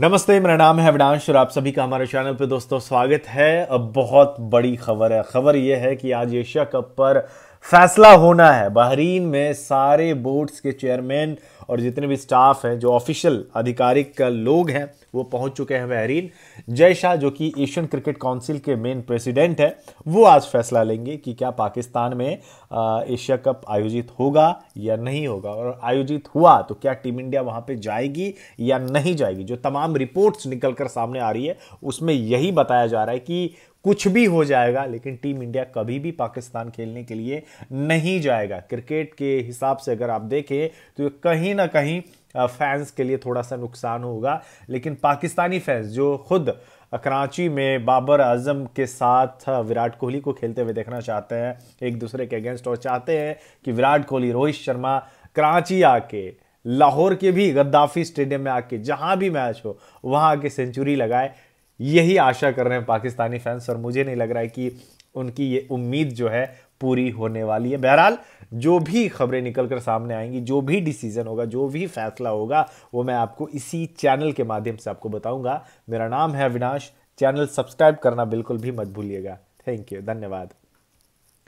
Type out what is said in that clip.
नमस्ते मेरा नाम है अविनाश और आप सभी का हमारे चैनल पे दोस्तों स्वागत है अब बहुत बड़ी खबर है खबर यह है कि आज एशिया कप पर फैसला होना है बहरीन में सारे बोर्ड्स के चेयरमैन और जितने भी स्टाफ हैं जो ऑफिशियल आधिकारिक लोग हैं वो पहुंच चुके हैं बहरीन जय शाह जो कि एशियन क्रिकेट काउंसिल के मेन प्रेसिडेंट है वो आज फैसला लेंगे कि क्या पाकिस्तान में एशिया कप आयोजित होगा या नहीं होगा और आयोजित हुआ तो क्या टीम इंडिया वहां पर जाएगी या नहीं जाएगी जो तमाम रिपोर्ट्स निकल कर सामने आ रही है उसमें यही बताया जा रहा है कि कुछ भी हो जाएगा लेकिन टीम इंडिया कभी भी पाकिस्तान खेलने के लिए नहीं जाएगा क्रिकेट के हिसाब से अगर आप देखें तो कहीं ना कहीं फैंस के लिए थोड़ा सा नुकसान होगा लेकिन पाकिस्तानी फैंस जो खुद कराची में बाबर आजम के साथ विराट कोहली को खेलते हुए देखना चाहते हैं एक दूसरे के अगेंस्ट और चाहते हैं कि विराट कोहली रोहित शर्मा कराची आके लाहौर के भी गद्दाफी स्टेडियम में आके जहां भी मैच हो वहां आके सेंचुरी लगाए यही आशा कर रहे हैं पाकिस्तानी फैंस और मुझे नहीं लग रहा है कि उनकी ये उम्मीद जो है पूरी होने वाली है बहरहाल जो भी खबरें निकल कर सामने आएंगी जो भी डिसीजन होगा जो भी फैसला होगा वो मैं आपको इसी चैनल के माध्यम से आपको बताऊंगा मेरा नाम है अविनाश चैनल सब्सक्राइब करना बिल्कुल भी मत भूलिएगा थैंक यू धन्यवाद